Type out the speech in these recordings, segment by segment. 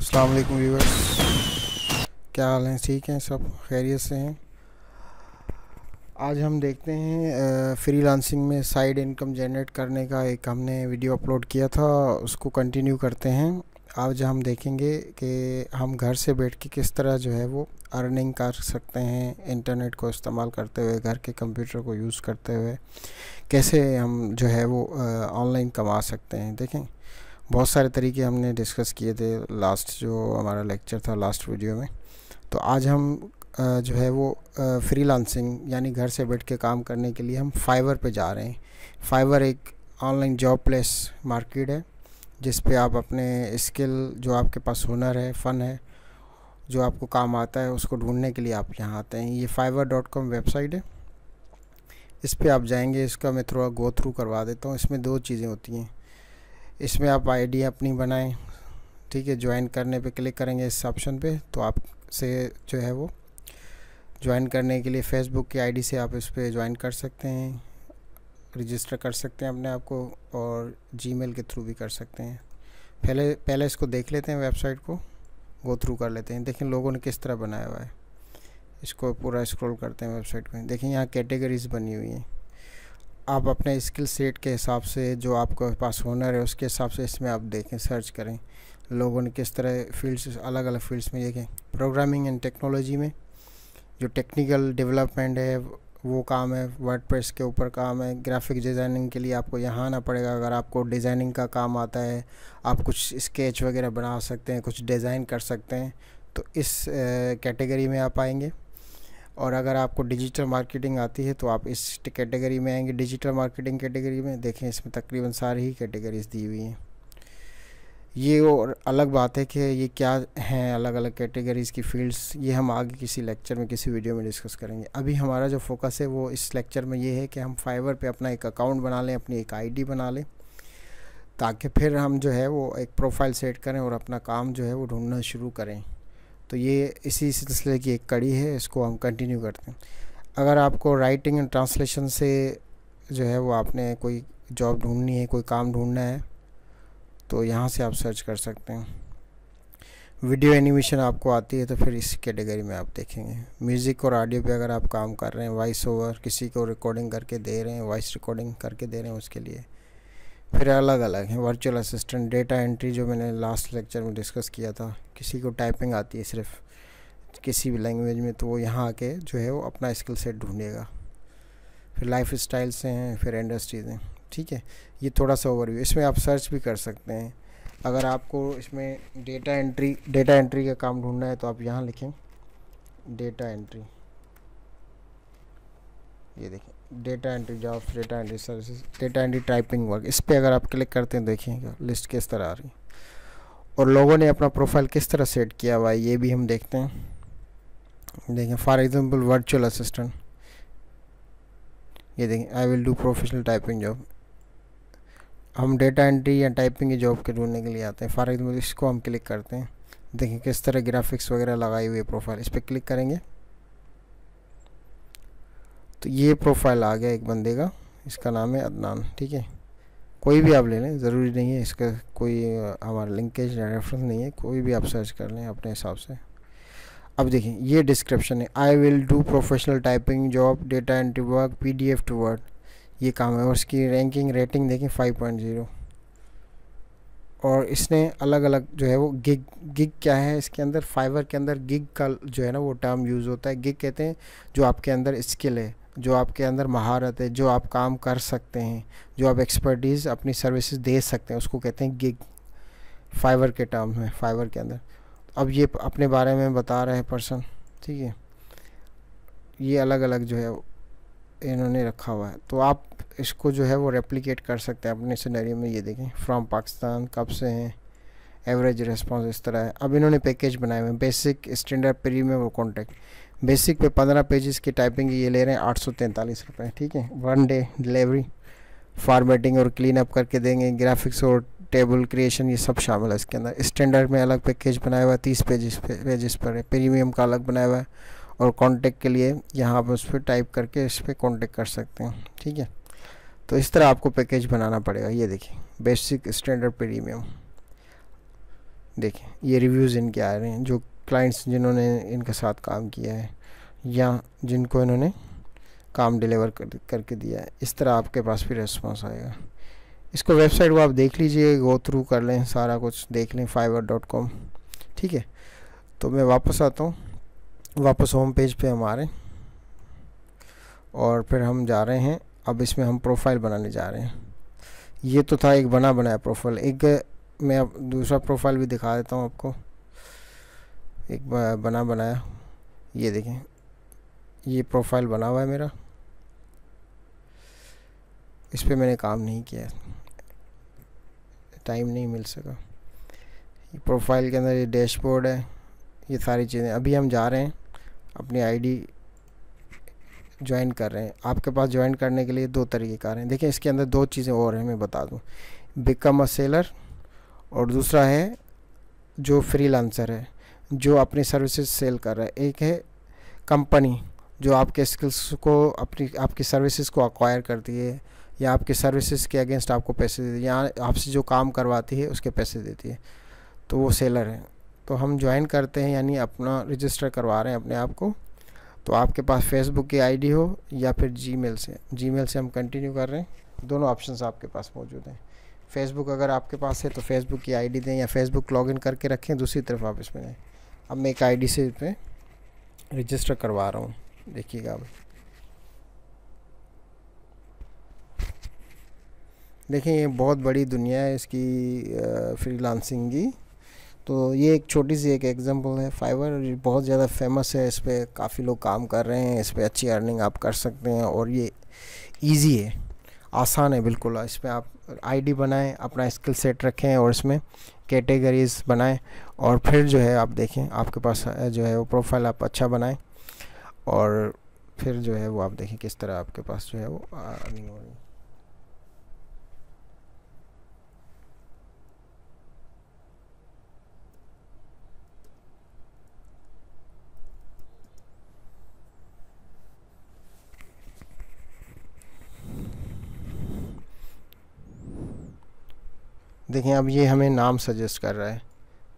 अस्सलाम वालेकुम व्यूवर्स क्या हाल हैं ठीक हैं सब खैरियत से हैं आज हम देखते हैं फ्री लांसिंग में साइड इनकम जनरेट करने का एक हमने वीडियो अपलोड किया था उसको कंटिन्यू करते हैं आज हम देखेंगे कि हम घर से बैठ के किस तरह जो है वो अर्निंग कर सकते हैं इंटरनेट को इस्तेमाल करते हुए घर के कंप्यूटर को यूज़ करते हुए कैसे हम जो है वो ऑनलाइन कमा सकते हैं देखें बहुत सारे तरीके हमने डिस्कस किए थे लास्ट जो हमारा लेक्चर था लास्ट वीडियो में तो आज हम जो है वो लांसिंग यानी घर से बैठ के काम करने के लिए हम फाइवर पे जा रहे हैं फाइवर एक ऑनलाइन जॉब प्लेस मार्केट है जिस पे आप अपने स्किल जो आपके पास हुनर है फ़न है जो आपको काम आता है उसको ढूंढने के लिए आप यहाँ आते हैं ये फाइवर डॉट कॉम वेबसाइट है इस पर आप जाएंगे इसका मैं थोड़ा गो थ्रू करवा देता हूँ इसमें दो चीज़ें होती हैं इसमें आप आईडी अपनी बनाएं ठीक है ज्वाइन करने पे क्लिक करेंगे इस ऑप्शन पे तो आप से जो है वो ज्वाइन करने के लिए फेसबुक की आईडी से आप इस पर ज्वाइन कर सकते हैं रजिस्टर कर सकते हैं अपने आप को और जीमेल के थ्रू भी कर सकते हैं पहले पहले इसको देख लेते हैं वेबसाइट को गो थ्रू कर लेते हैं देखें लोगों ने किस तरह बनाया हुआ है इसको पूरा स्क्रॉल करते हैं वेबसाइट को देखें यहाँ कैटेगरीज बनी हुई हैं आप अपने स्किल सेट के हिसाब से जो आपके पास हुनर है उसके हिसाब से इसमें आप देखें सर्च करें लोगों ने किस तरह फील्ड्स अलग अलग फील्ड्स में देखें प्रोग्रामिंग एंड टेक्नोलॉजी में जो टेक्निकल डेवलपमेंट है वो काम है वर्ड प्रेस के ऊपर काम है ग्राफिक डिज़ाइनिंग के लिए आपको यहाँ आना पड़ेगा अगर आपको डिज़ाइनिंग का काम आता है आप कुछ स्केच वगैरह बना सकते हैं कुछ डिज़ाइन कर सकते हैं तो इस कैटेगरी में आप आएंगे और अगर आपको डिजिटल मार्केटिंग आती है तो आप इस कैटेगरी में आएंगे डिजिटल मार्केटिंग कैटेगरी में देखें इसमें तकरीबन सारी ही कैटेगरीज दी हुई हैं ये और अलग बात है कि ये क्या हैं अलग अलग कैटेगरीज़ की फील्ड्स ये हम आगे किसी लेक्चर में किसी वीडियो में डिस्कस करेंगे अभी हमारा जो फोकस है वो इस लेक्चर में ये है कि हम फाइवर पे अपना एक अकाउंट बना लें अपनी एक आईडी बना लें ताकि फिर हम जो है वो एक प्रोफाइल सेट करें और अपना काम जो है वो ढूंढना शुरू करें तो ये इसी सिलसिले की एक कड़ी है इसको हम कंटिन्यू करते हैं अगर आपको राइटिंग एंड ट्रांसलेशन से जो है वो आपने कोई जॉब ढूंढनी है कोई काम ढूंढना है तो यहाँ से आप सर्च कर सकते हैं वीडियो एनिमेशन आपको आती है तो फिर इस कैटेगरी में आप देखेंगे म्यूज़िक और ऑडियो पे अगर आप काम कर रहे हैं वॉइस ओवर किसी को रिकॉर्डिंग करके दे रहे हैं वॉइस रिकॉर्डिंग करके दे रहे हैं उसके लिए फिर अलग अलग हैं वर्चुअल असिस्टेंट डेटा एंट्री जो मैंने लास्ट लेक्चर में डिस्कस किया था किसी को टाइपिंग आती है सिर्फ किसी भी लैंग्वेज में तो वो यहाँ आके जो है वो अपना स्किल सेट ढूंढेगा फिर लाइफ स्टाइल से हैं फिर इंडस्ट्रीज हैं ठीक है ये थोड़ा सा ओवरव्यू इसमें आप सर्च भी कर सकते हैं अगर आपको इसमें डेटा एंट्री डेटा एंट्री का काम ढूंढना है तो आप यहाँ लिखें डेटा एंट्री ये देखें data entry jobs data entry services data entry typing work इस पर अगर आप क्लिक करते हैं देखिएगा लिस्ट किस तरह आ रही है और लोगों ने अपना प्रोफाइल किस तरह सेट किया हुआ है ये भी हम देखते हैं देखें फॉर एग्जांपल वर्चुअल असिस्टेंट ये देखें I will do professional typing job हम डेटा एंट्री या टाइपिंग की जॉब के ढूंढने के लिए आते हैं फॉर एग्जाम्पल इसको हम क्लिक करते हैं देखें किस तरह ग्राफिक्स वगैरह लगाई हुई है प्रोफाइल इस पर क्लिक करेंगे तो ये प्रोफाइल आ गया एक बंदे का इसका नाम है अदनान ठीक है कोई भी आप ले लें ज़रूरी नहीं है इसका कोई हमारा लिंकेज रेफरेंस नहीं है कोई भी आप सर्च कर लें अपने हिसाब से अब देखें ये डिस्क्रिप्शन है I will do professional typing job data entry work P D F to word ये काम है और इसकी रैंकिंग रेटिंग देखें 5.0 और इसने अलग अलग जो है वो गिग गिग क्या है इसके अंदर फाइवर के अंदर गिग का जो है ना वो टर्म यूज़ होता है गिग कहते हैं जो आपके अंदर स्किल है जो आपके अंदर महारत है जो आप काम कर सकते हैं जो आप एक्सपर्टीज़ अपनी सर्विसेज दे सकते हैं उसको कहते हैं गिग फाइवर के टर्म में फाइवर के अंदर अब ये अपने बारे में बता रहे हैं पर्सन ठीक है ये अलग अलग जो है इन्होंने रखा हुआ है तो आप इसको जो है वो रेप्लिकेट कर सकते हैं अपने सिनेरियो में ये देखें फ्रॉम पाकिस्तान कब से हैं एवरेज रिस्पॉन्स इस तरह है अब इन्होंने पैकेज बनाए हुए हैं बेसिक स्टैंडर्ड प्रीमियम और कॉन्टैक्ट बेसिक पे पंद्रह पेजेस की टाइपिंग ये ले रहे हैं आठ सौ तैंतालीस रुपये ठीक है वन डे डिलीवरी फॉर्मेटिंग और क्लीन अप करके देंगे ग्राफिक्स और टेबल क्रिएशन ये सब शामिल है इसके अंदर स्टैंडर्ड में अलग पैकेज बनाया हुआ है तीस पेजेस पेजेस पर है प्रीमियम का अलग बनाया हुआ है और कॉन्टेक्ट के लिए यहाँ आप उस पर टाइप करके इस पर कॉन्टेक्ट कर सकते हैं ठीक है तो इस तरह आपको पैकेज बनाना पड़ेगा ये देखिए बेसिक स्टैंडर्ड प्रीमियम देखिए ये रिव्यूज़ इनके आ रहे हैं जो क्लाइंट्स जिन्होंने इनके साथ काम किया है या जिनको इन्होंने काम डिलीवर कर, करके दिया है इस तरह आपके पास भी रेस्पॉन्स आएगा इसको वेबसाइट वो आप देख लीजिए गो थ्रू कर लें सारा कुछ देख लें फाइवर डॉट कॉम ठीक है तो मैं वापस आता हूँ वापस होम पेज पे हम आ रहे हैं और फिर हम जा रहे हैं अब इसमें हम प्रोफाइल बनाने जा रहे हैं ये तो था एक बना बनाया प्रोफाइल एक मैं अब दूसरा प्रोफाइल भी दिखा देता हूँ आपको एक बना बनाया ये देखें ये प्रोफाइल बना हुआ है मेरा इस पर मैंने काम नहीं किया टाइम नहीं मिल सका प्रोफाइल के अंदर ये डैशबोर्ड है ये सारी चीज़ें अभी हम जा रहे हैं अपनी आईडी ज्वाइन कर रहे हैं आपके पास ज्वाइन करने के लिए दो तरीके कार हैं देखिए इसके अंदर दो चीज़ें और हैं मैं बता दूं बिकम अ सेलर और दूसरा है जो फ्रीलांसर है जो अपनी सर्विसेज सेल कर रहा है एक है कंपनी जो आपके स्किल्स को अपनी आपकी सर्विसेज को अक्वायर करती है या आपकी सर्विसेज के अगेंस्ट आपको पैसे देती है या आपसे जो काम करवाती है उसके पैसे देती है तो वो सेलर है तो हम ज्वाइन करते हैं यानी अपना रजिस्टर करवा रहे हैं अपने आप को तो आपके पास फेसबुक की आईडी हो या फिर जीमेल से जीमेल से हम कंटिन्यू कर रहे हैं दोनों ऑप्शन आपके पास मौजूद हैं फेसबुक अगर आपके पास है तो फेसबुक की आईडी दें या फेसबुक लॉगिन करके रखें दूसरी तरफ आप इसमें दें अब मैं एक आईडी से पे रजिस्टर करवा रहा हूँ देखिएगा अब देखें ये बहुत बड़ी दुनिया है इसकी फ्रीलांसिंग की तो ये एक छोटी सी एक एग्जांपल है फाइवर बहुत ज़्यादा फेमस है इस पर काफ़ी लोग काम कर रहे हैं इस पर अच्छी अर्निंग आप कर सकते हैं और ये इजी है आसान है बिल्कुल इस पर आप आईडी बनाएं अपना स्किल सेट रखें और इसमें कैटेगरीज़ बनाएं और फिर जो है आप देखें आपके पास जो है वो प्रोफाइल आप अच्छा बनाएं और फिर जो है वो आप देखें किस तरह आपके पास जो है वो अर्निंग हो रही है देखें अब ये हमें नाम सजेस्ट कर रहा है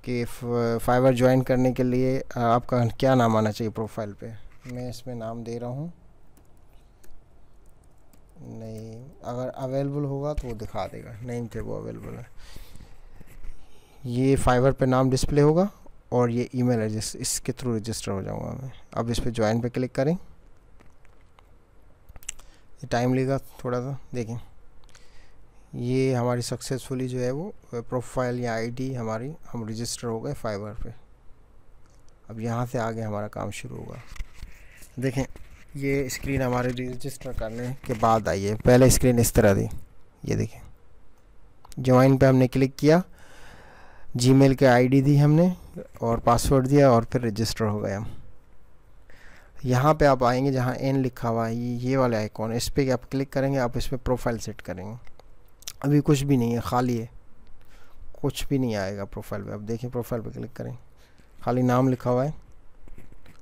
कि फाइवर ज्वाइन करने के लिए आपका क्या नाम आना चाहिए प्रोफाइल पे मैं इसमें नाम दे रहा हूँ नहीं अगर अवेलेबल होगा तो वो दिखा देगा नहीं थे वो अवेलेबल है ये फाइवर पे नाम डिस्प्ले होगा और ये ईमेल एड्रेस इसके थ्रू रजिस्टर हो जाऊँगा मैं अब इस पर ज्वाइन पर क्लिक करें टाइम लेगा थोड़ा सा देखें ये हमारी सक्सेसफुली जो है वो प्रोफाइल या आईडी हमारी हम रजिस्टर हो गए फाइबर पे अब यहाँ से आगे हमारा काम शुरू होगा देखें ये स्क्रीन हमारे रजिस्टर करने के बाद आई है पहले स्क्रीन इस तरह थी ये देखें ज्वाइन पे हमने क्लिक किया जीमेल के आईडी दी हमने और पासवर्ड दिया और फिर रजिस्टर हो गए हम यहाँ पे आप आएंगे जहाँ एन लिखा हुआ है ये वाला आइकॉन इस पर आप क्लिक करेंगे आप इस पर प्रोफाइल सेट करेंगे अभी कुछ भी नहीं है खाली है कुछ भी नहीं आएगा प्रोफाइल पे अब देखें प्रोफाइल पे क्लिक करें खाली नाम लिखा हुआ है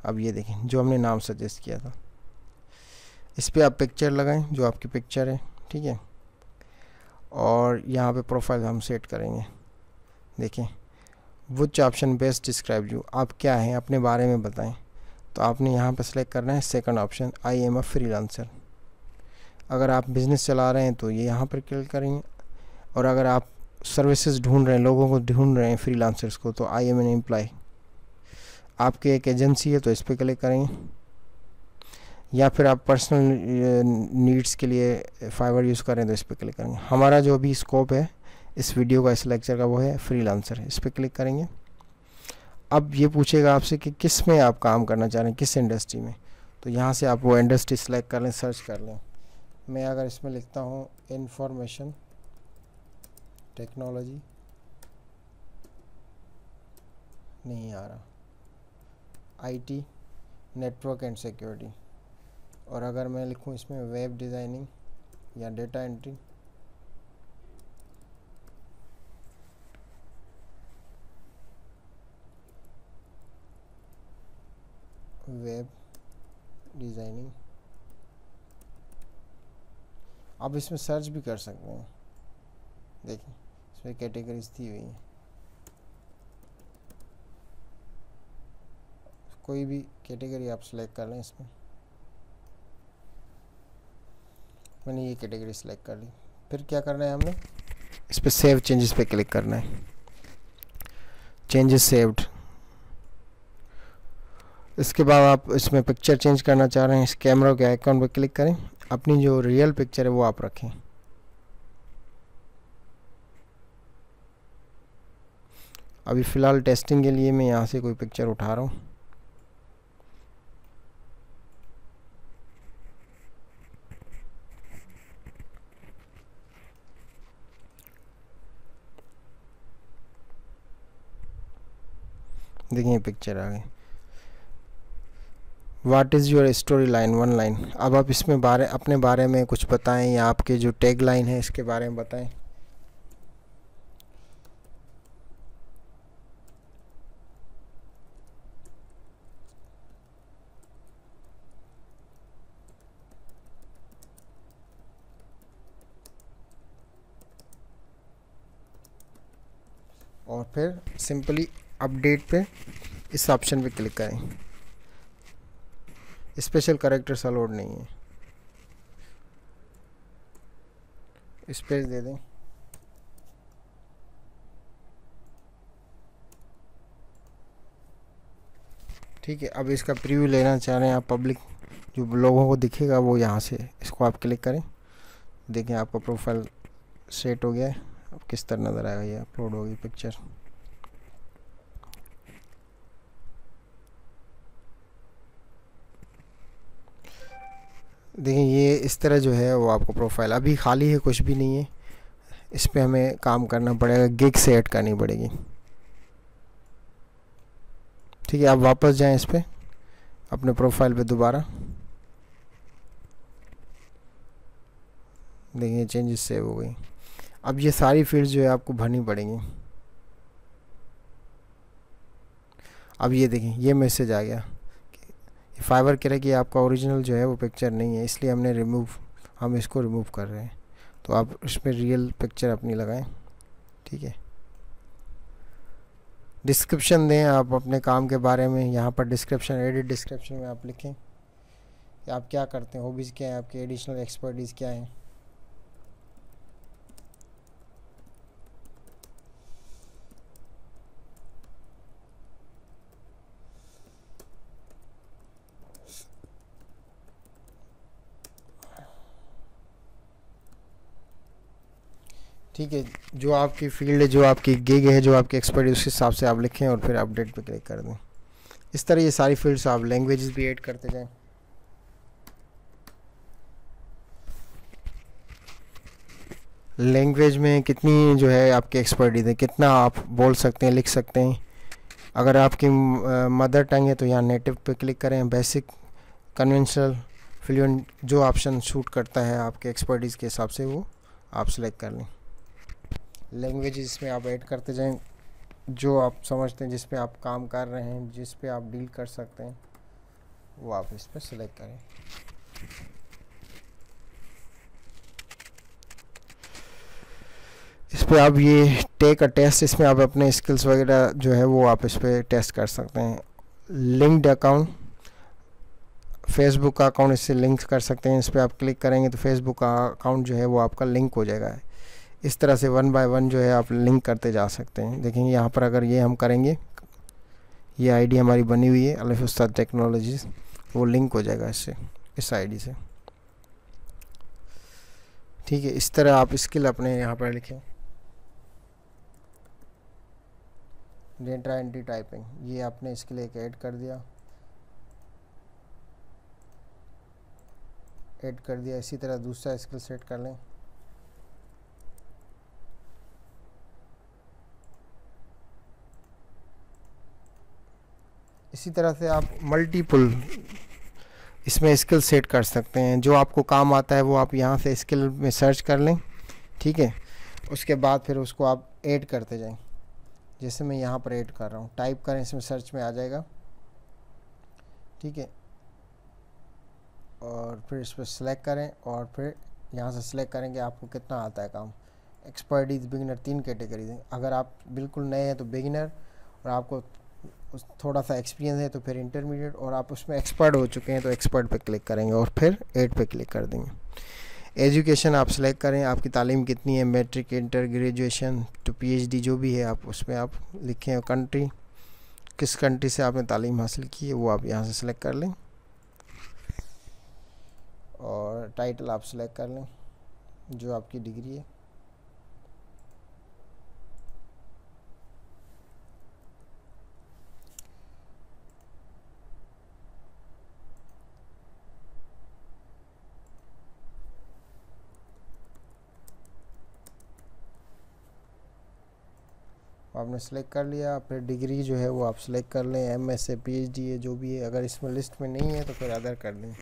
अब ये देखें जो हमने नाम सजेस्ट किया था इस पर आप पिक्चर लगाएं जो आपकी पिक्चर है ठीक है और यहाँ पे प्रोफाइल हम सेट करेंगे देखें which option best describe you आप क्या हैं अपने बारे में बताएं तो आपने यहाँ पे सेलेक्ट करना है second option I am a free अगर आप बिज़नेस चला रहे हैं तो ये यहाँ पर क्लिक करेंगे और अगर आप सर्विसेज ढूंढ रहे हैं लोगों को ढूंढ रहे हैं फ्रीलांसर्स को तो आई एम एन एम्प्लॉय आपकी एक एजेंसी है तो इस पर क्लिक करेंगे या फिर आप पर्सनल नीड्स के लिए फाइवर यूज़ करें तो इस पर क्लिक करेंगे हमारा जो भी स्कोप है इस वीडियो का इस लेक्चर का वो है फ्री लांसर इस पर क्लिक करेंगे अब ये पूछेगा आपसे कि किस में आप काम करना चाह रहे हैं किस इंडस्ट्री में तो यहाँ से आप वो इंडस्ट्री सेलेक्ट कर लें सर्च कर लें मैं अगर इसमें लिखता हूँ इन्फॉर्मेशन टेक्नोलॉजी नहीं आ रहा आईटी नेटवर्क एंड सिक्योरिटी और अगर मैं लिखूं इसमें वेब डिज़ाइनिंग या डेटा एंट्री वेब डिज़ाइनिंग आप इसमें सर्च भी कर सकते हैं देखिए इसमें कैटेगरीज दी हुई हैं कोई भी कैटेगरी आप सेलेक्ट कर लें इसमें मैंने ये कैटेगरी सेलेक्ट कर ली फिर क्या करना है हमने इस पर सेव चेंजेस पे क्लिक करना है चेंजेस सेव्ड इसके बाद आप इसमें पिक्चर चेंज करना चाह रहे हैं इस कैमरा के आइकॉन पर क्लिक करें अपनी जो रियल पिक्चर है वो आप रखें अभी फ़िलहाल टेस्टिंग के लिए मैं यहाँ से कोई पिक्चर उठा रहा हूँ देखिए पिक्चर आ गई what is your story line one line अब आप इसमें बारे अपने बारे में कुछ बताएं या आपके जो टैग लाइन है इसके बारे में बताएं फिर सिंपली अपडेट पे इस ऑप्शन पे क्लिक करें स्पेशल करेक्टर्स लोड नहीं है स्पेस दे दें ठीक है अब इसका प्रीव्यू लेना चाह रहे हैं आप पब्लिक जो लोगों को दिखेगा वो यहाँ से इसको आप क्लिक करें देखें आपका प्रोफाइल सेट हो गया है अब किस तरह नज़र आएगा ये अपलोड होगी पिक्चर देखें ये इस तरह जो है वो आपको प्रोफाइल अभी खाली है कुछ भी नहीं है इस पर हमें काम करना पड़ेगा गिग से ऐड करनी पड़ेगी ठीक है आप वापस जाएं इस पर अपने प्रोफाइल पे दोबारा देखिए चेंजेस सेव हो गई अब ये सारी फील्ड जो है आपको भरनी पड़ेंगी अब ये देखें ये मैसेज आ गया फाइबर कह रहे कि आपका ओरिजिनल जो है वो पिक्चर नहीं है इसलिए हमने रिमूव हम इसको रिमूव कर रहे हैं तो आप इसमें रियल पिक्चर अपनी लगाएं ठीक है डिस्क्रिप्शन दें आप अपने काम के बारे में यहाँ पर डिस्क्रिप्शन एडिट डिस्क्रिप्शन में आप लिखें कि आप क्या करते हैं हॉबीज़ क्या हैं आपकी एडिशनल एक्सपर्टीज़ क्या हैं ठीक है जो आपकी फील्ड है जो आपकी गिग है जो आपकी एक्सपर्ट है उस हिसाब से आप लिखें और फिर अपडेट पर क्लिक कर दें इस तरह ये सारी फील्ड्स आप लैंग्वेज भी ऐड करते जाएँ लैंग्वेज में कितनी जो है आपकी एक्सपर्टीज है कितना आप बोल सकते हैं लिख सकते हैं अगर आपकी मदर टंग है तो यहाँ नेटिव पे क्लिक करें बेसिक कन्वेंशनल फ्लुएंट जो ऑप्शन शूट करता है आपके एक्सपर्टीज़ के हिसाब से वो आप सेलेक्ट कर लें लैंग्वेज इसमें आप ऐड करते जाएं जो आप समझते हैं जिस पे आप काम कर रहे हैं जिस पे आप डील कर सकते हैं वो आप इस पर सिलेक्ट करें इस पर आप ये टेक अ टेस्ट इसमें आप अपने स्किल्स वगैरह जो है वो आप इस पर टेस्ट कर सकते हैं लिंक्ड अकाउंट फेसबुक का अकाउंट इससे लिंक कर सकते हैं इस पर आप क्लिक करेंगे तो फेसबुक का अकाउंट जो है वो आपका लिंक हो जाएगा इस तरह से वन बाय वन जो है आप लिंक करते जा सकते हैं देखेंगे यहाँ पर अगर ये हम करेंगे ये आईडी हमारी बनी हुई है अलफ उस्ताद टेक्नोलॉजीज़ वो लिंक हो जाएगा इससे इस आईडी से ठीक है इस तरह आप स्किल अपने यहाँ पर लिखें डेटा एंट्री टाइपिंग ये आपने इसके लिए एक ऐड कर दिया ऐड कर दिया इसी तरह दूसरा स्किल सेट कर लें इसी तरह से आप मल्टीपल इसमें स्किल सेट कर सकते हैं जो आपको काम आता है वो आप यहाँ से स्किल में सर्च कर लें ठीक है उसके बाद फिर उसको आप ऐड करते जाएं जैसे मैं यहाँ पर ऐड कर रहा हूँ टाइप करें इसमें सर्च में आ जाएगा ठीक है और फिर इस पर सिलेक्ट करें और फिर यहाँ से सिलेक्ट करेंगे आपको कितना आता है काम एक्सपर्टीज बिगिनर तीन कैटेगरीज हैं अगर आप बिल्कुल नए हैं तो बिगिनर और आपको उस थोड़ा सा एक्सपीरियंस है तो फिर इंटरमीडिएट और आप उसमें एक्सपर्ट हो चुके हैं तो एक्सपर्ट पे क्लिक करेंगे और फिर एट पे क्लिक कर देंगे एजुकेशन आप सेलेक्ट करें आपकी तालीम कितनी है matric inter graduation to PhD जो भी है आप उसमें आप लिखें कंट्री किस कंट्री से आपने तालीम हासिल की है वो आप यहाँ से सिलेक्ट कर लें और टाइटल आप सेलेक्ट कर लें जो आपकी डिग्री है आपने सेलेक्ट कर लिया फिर डिग्री जो है वो आप सेलेक्ट कर लें M S A P H D है जो भी है अगर इसमें लिस्ट में नहीं है तो फिर अदर कर लें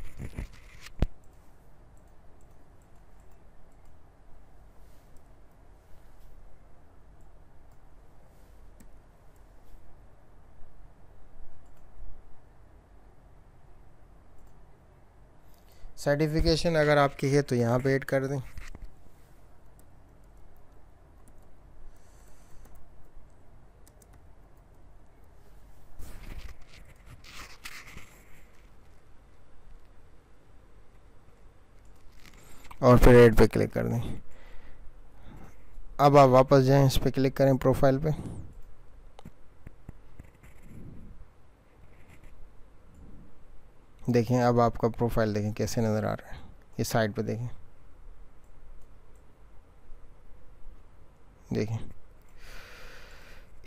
सर्टिफिकेशन अगर आपकी है तो यहाँ पे ऐड कर दें और फिर एड पे क्लिक कर दें अब आप वापस जाएं इस पर क्लिक करें प्रोफाइल पे देखें अब आपका प्रोफाइल देखें कैसे नज़र आ रहा है इस साइड पे देखें देखें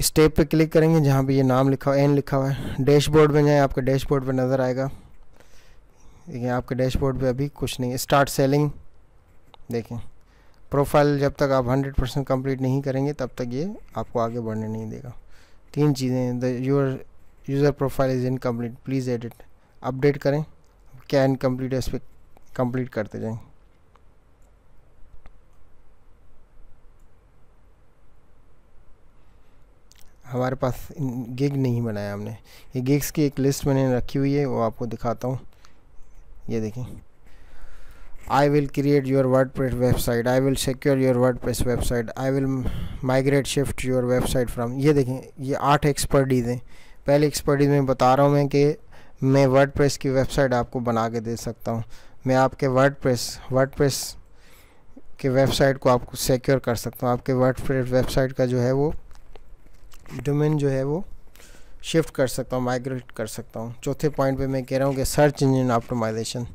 स्टेप पे क्लिक करेंगे जहाँ पे ये नाम लिखा हुआ एन लिखा हुआ है डैशबोर्ड में जाएं आपके डैशबोर्ड पे नज़र आएगा देखिए आपके डैशबोर्ड पे अभी कुछ नहीं है स्टार्ट सेलिंग देखें प्रोफाइल जब तक आप 100 परसेंट कम्प्लीट नहीं करेंगे तब तक ये आपको आगे बढ़ने नहीं देगा तीन चीज़ें the your user profile is incomplete please edit update करें क्या इनकम्प्लीट है इस पर कम्प्लीट करते जाएँ हमारे पास गिग नहीं बनाया हमने ये गिग्स की एक लिस्ट मैंने रखी हुई है वो आपको दिखाता हूँ ये देखें I will create your WordPress website. I will secure your WordPress website. I will migrate shift your website from ये देखें ये आठ एक्सपर्टीज़ हैं पहले एक्सपर्टीज़ में बता रहा हूँ मैं कि मैं वर्डप्रेस की वेबसाइट आपको बना के दे सकता हूँ मैं आपके वर्डप्रेस वर्डप्रेस के वेबसाइट को आपको सिक्योर कर सकता हूँ आपके वर्डप्रेस वेबसाइट का जो है वो डोमेन जो है वो शिफ्ट कर सकता हूँ माइग्रेट कर सकता हूँ चौथे पॉइंट पे मैं कह रहा हूँ कि search engine optimization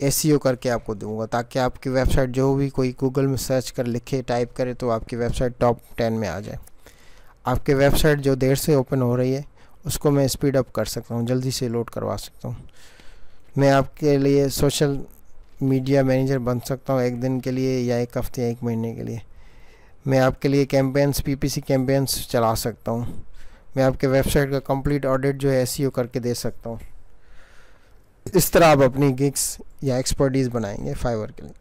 S e करके आपको दूंगा ताकि आपकी वेबसाइट जो भी कोई गूगल में सर्च कर लिखे टाइप करे तो आपकी वेबसाइट टॉप टेन में आ जाए आपके वेबसाइट जो देर से ओपन हो रही है उसको मैं स्पीड अप कर सकता हूँ जल्दी से लोड करवा सकता हूँ मैं आपके लिए सोशल मीडिया मैनेजर बन सकता हूँ एक दिन के लिए या एक हफ्ते या एक महीने के लिए मैं आपके लिए कैंपेन्स पीपीसी कैंपेन्स चला सकता हूँ मैं आपके वेबसाइट का कंप्लीट ऑडिट जो है एसईओ e करके दे सकता हूँ इस तरह आप अपनी गिग्स या एक्सपर्टीज बनाएंगे फाइवर के लिए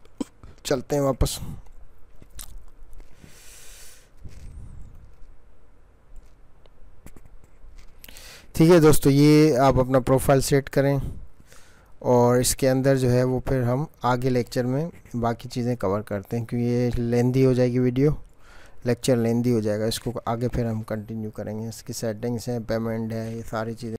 चलते हैं वापस ठीक है दोस्तों ये आप अपना प्रोफाइल सेट करें और इसके अंदर जो है वो फिर हम आगे लेक्चर में बाकी चीज़ें कवर करते हैं क्योंकि ये लेंदी हो जाएगी वीडियो लेक्चर लेंदी हो जाएगा इसको आगे फिर हम कंटिन्यू करेंगे इसकी सेटिंग्स हैं पेमेंट है ये सारी चीज़ें